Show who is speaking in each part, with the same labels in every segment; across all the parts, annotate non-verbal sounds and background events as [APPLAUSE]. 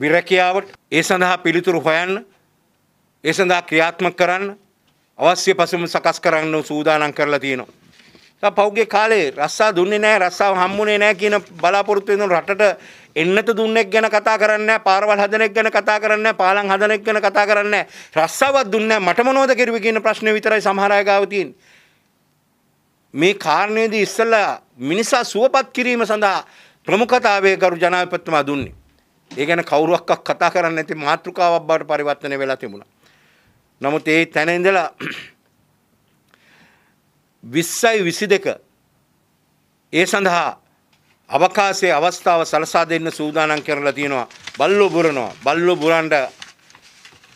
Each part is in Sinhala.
Speaker 1: විරැකියාවට ඒ සඳහා පිළිතුරු හොයන්න ඒ සඳහා ක්‍රියාත්මක කරන්න අවශ්‍ය පසුම සකස් කරන්න සූදානම් කරලා තියෙනවා. පෞගේ කාලේ රස්සා දුන්නේ නැහැ රස්සාව හම්බුනේ නැහැ කියන බලාපොරොත්තු වෙන රටට එන්නත දුන්නෙක් ගැන කතා කරන්නේ නැහැ පාරවල් හදනෙක් ගැන කතා කරන්නේ නැහැ පාලම් හදනෙක් ගැන කතා කරන්නේ නැහැ රස්සාවක් දුන්නේ නැහැ මට මොනවද කෙරුවේ කියන ප්‍රශ්නේ විතරයි සමහර අය ගාව තියෙන්නේ මේ කාරණේදී ඉස්සෙල්ලා මිනිසා සුවපත් කිරීම සඳහා ප්‍රමුඛතාවයේ කරු ජනාධිපතිතුමා දුන්නේ ඒ ගැන කවුරුවක් කතා කරන්නේ නැති මාතෘකාවක් බවට පරිවර්තනය වෙලා තිබුණා. නමුත් ඒ තැන ඉඳලා 20යි [CLEARS THROAT] 22 ඒ සඳහා අවකාශයේ අවස්ථාව සලසා දෙන්න සූදානම් කරලා තියෙනවා. බල්ලෝ බුරනවා. බල්ලෝ බුරන්ඩ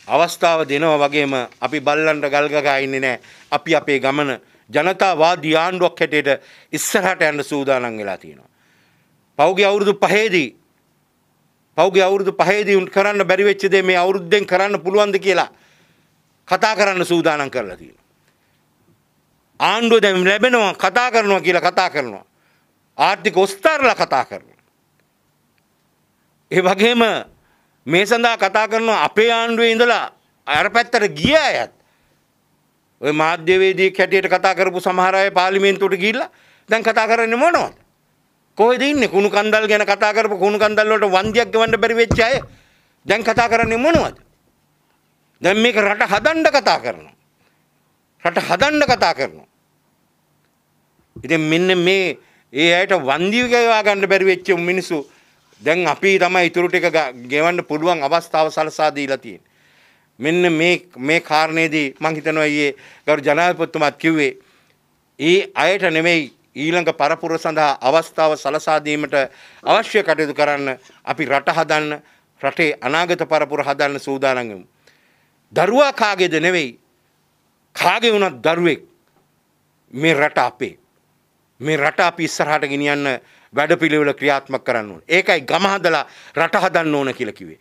Speaker 1: අවස්ථාව දෙනවා වගේම අපි බල්ලන්ට ගල් ගගා ඉන්නේ නැහැ. අපි අපේ ගමන ජනතාවාදී ආණ්ඩුවක් හැටියට ඉස්සරහට යන්න සූදානම් වෙලා තියෙනවා. පෞගේ අවුරුදු 5 දී පෞගේ අවුරුදු පහේදී උන් කරන්න බැරි වෙච්ච දේ මේ අවුරුද්දෙන් කරන්න පුළුවන්ද කියලා කතා කරන්න සූදානම් කරලා තියෙනවා. ආණ්ඩුව දැන් ලැබෙනවා කතා කරනවා කියලා කතා කරනවා. ආර්ථික ඔස්තරලා කතා කරනවා. ඒ වගේම මේ සඳහා කතා කරනවා අපේ ආණ්ඩුවේ ඉඳලා අර පැත්තට ගිය අයත් ඔය මාධ්‍යවේදී කැටියට කතා කරපු සමහර අය පාර්ලිමේන්තුවට ගිහිල්ලා දැන් කතා කරන්නේ මොනවද? කොහෙද ඉන්නේ කුණු කන්දල් ගැන කතා කරපු කුණු කන්දල් වලට වන්දියක් ගෙවන්න බැරි වෙච්ච අය දැන් කතා කරන්නේ මොනවද? දැන් මේක රට හදන්න කතා කරනවා. රට හදන්න කතා කරනවා. ඉතින් මෙන්න මේ ඒ අයට වන්දිය ගෙවා ගන්න බැරි වෙච්ච මිනිස්සු දැන් අපි තමයි ඉතුරු ටික ගෙවන්න පුළුවන් අවස්ථාව සලසා දීලා තියෙන්නේ. මෙන්න මේ මේ කාරණේදී මම හිතනවා ඊයේ ගරු ජනාධිපතිතුමාත් කිව්වේ ඒ අයට නෙමෙයි ඊළඟ පරපුර සඳහා අවස්ථාව සලසා දීමට අවශ්‍ය කටයුතු කරන්න අපි රට හදන්න රටේ අනාගත පරපුර හදන්න සූදානම් වෙමු. දරුවා කාගේද නෙවෙයි කාගේ වුණත් දරුවෙක් මේ රට අපේ. මේ රට අපි ඉස්සරහට ගෙනියන්න වැඩපිළිවෙල ක්‍රියාත්මක කරන්න ඕනේ. ඒකයි ගම හදලා රට හදන්න ඕන කියලා කිව්වේ.